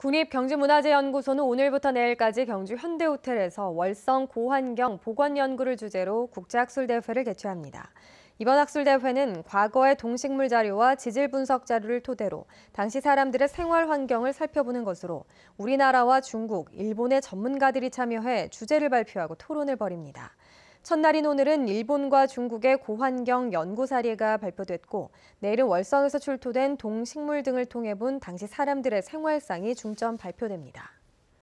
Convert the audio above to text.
국립경주문화재연구소는 오늘부터 내일까지 경주 현대호텔에서 월성 고환경 보관 연구를 주제로 국제학술대회를 개최합니다. 이번 학술대회는 과거의 동식물 자료와 지질 분석 자료를 토대로 당시 사람들의 생활 환경을 살펴보는 것으로 우리나라와 중국, 일본의 전문가들이 참여해 주제를 발표하고 토론을 벌입니다. 첫날인 오늘은 일본과 중국의 고환경 연구 사례가 발표됐고 내일은 월성에서 출토된 동식물 등을 통해 본 당시 사람들의 생활상이 중점 발표됩니다.